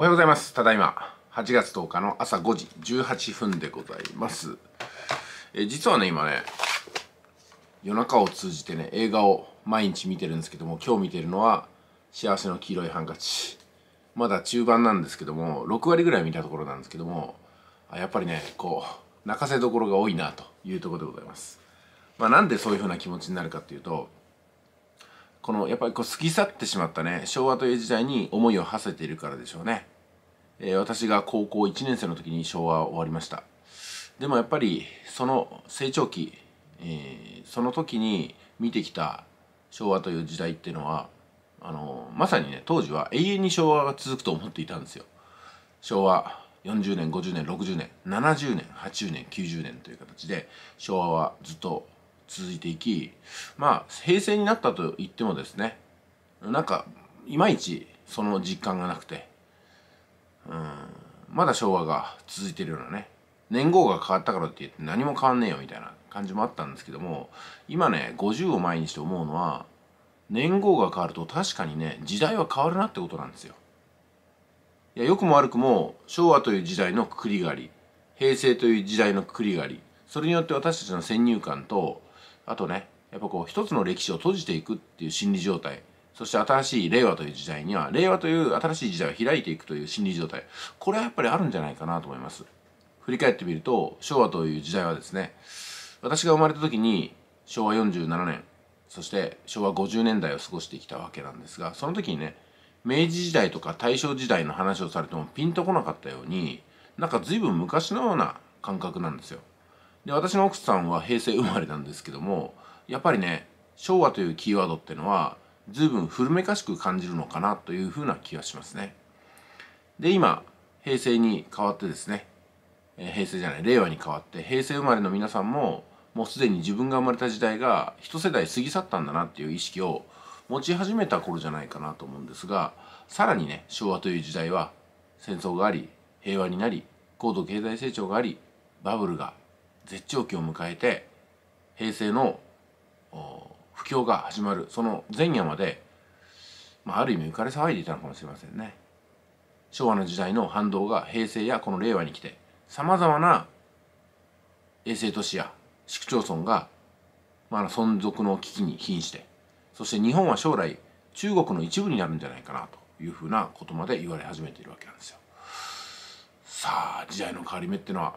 おはようございます。ただいま、8月10日の朝5時18分でございます。え実はね、今ね、夜中を通じてね、映画を毎日見てるんですけども、今日見てるのは、幸せの黄色いハンカチ。まだ中盤なんですけども、6割ぐらい見たところなんですけども、あやっぱりね、こう、泣かせどころが多いなというところでございます。まあ、なんでそういうふうな気持ちになるかっていうと、このやっぱりこう過ぎ去ってしまったね昭和という時代に思いを馳せているからでしょうねえ私が高校1年生の時に昭和終わりましたでもやっぱりその成長期、えー、その時に見てきた昭和という時代っていうのはあのまさにね当時は永遠に昭和が続くと思っていたんですよ昭和40年50年60年70年80年90年という形で昭和はずっと続いていきまあ平成になったと言ってもですねなんかいまいちその実感がなくてうん、まだ昭和が続いてるようなね、年号が変わったからって言って何も変わんねえよみたいな感じもあったんですけども、今ね、50を前にして思うのは、年号が変わると確かにね、時代は変わるなってことなんですよ。いや、良くも悪くも、昭和という時代のくくりがあり、平成という時代のくくりがあり、それによって私たちの先入観と、あとね、やっぱこう、一つの歴史を閉じていくっていう心理状態、そして新しい令和という時代には令和という新しい時代を開いていくという心理状態これはやっぱりあるんじゃないかなと思います振り返ってみると昭和という時代はですね私が生まれた時に昭和47年そして昭和50年代を過ごしてきたわけなんですがその時にね明治時代とか大正時代の話をされてもピンとこなかったようになんか随分昔のような感覚なんですよで私の奥さんは平成生まれなんですけどもやっぱりね昭和というキーワードっていうのは随分古めかしく感じるのかなというふうな気がしますね。で今平成に変わってですね、えー、平成じゃない令和に変わって平成生まれの皆さんももうすでに自分が生まれた時代が一世代過ぎ去ったんだなっていう意識を持ち始めた頃じゃないかなと思うんですがさらにね昭和という時代は戦争があり平和になり高度経済成長がありバブルが絶頂期を迎えて平成の況が始まるその前夜まで、まあ、ある意味浮かれ騒いでいたのかもしれませんね昭和の時代の反動が平成やこの令和に来てさまざまな衛星都市や市区町村が、まあ、存続の危機に瀕してそして日本は将来中国の一部になるんじゃないかなというふうなことまで言われ始めているわけなんですよ。さあ時代の変わり目ってのは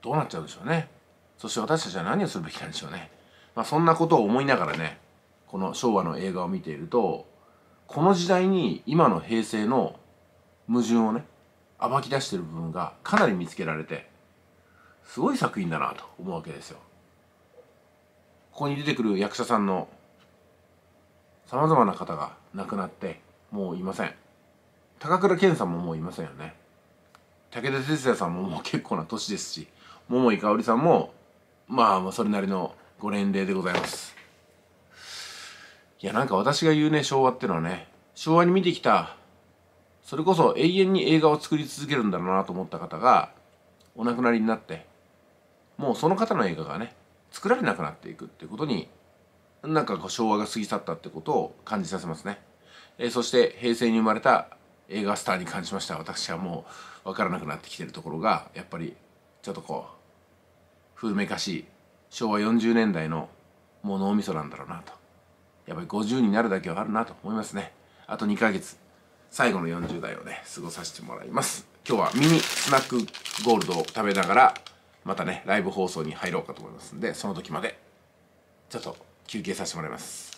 どうなっちゃうでしょうね。そして私たちは何をするべきなんでしょうね。まあ、そんなことを思いながらねこの昭和の映画を見ているとこの時代に今の平成の矛盾をね暴き出してる部分がかなり見つけられてすごい作品だなと思うわけですよ。ここに出てくる役者さんのさまざまな方が亡くなってもういません。高倉健さんももういませんよね。武田鉄矢さんももう結構な年ですし桃井かおりさんもまあそれなりのご年齢でございますいやなんか私が言うね昭和ってのはね昭和に見てきたそれこそ永遠に映画を作り続けるんだろうなと思った方がお亡くなりになってもうその方の映画がね作られなくなっていくってことになんかこう昭和が過ぎ去ったってことを感じさせますね、えー、そして平成に生まれた映画スターに感じました私はもう分からなくなってきてるところがやっぱりちょっとこう古めかしい昭和40年代のもう脳みそなんだろうなとやっぱり50になるだけはあるなと思いますねあと2ヶ月最後の40代をね過ごさせてもらいます今日はミニスナックゴールドを食べながらまたねライブ放送に入ろうかと思いますんでその時までちょっと休憩させてもらいます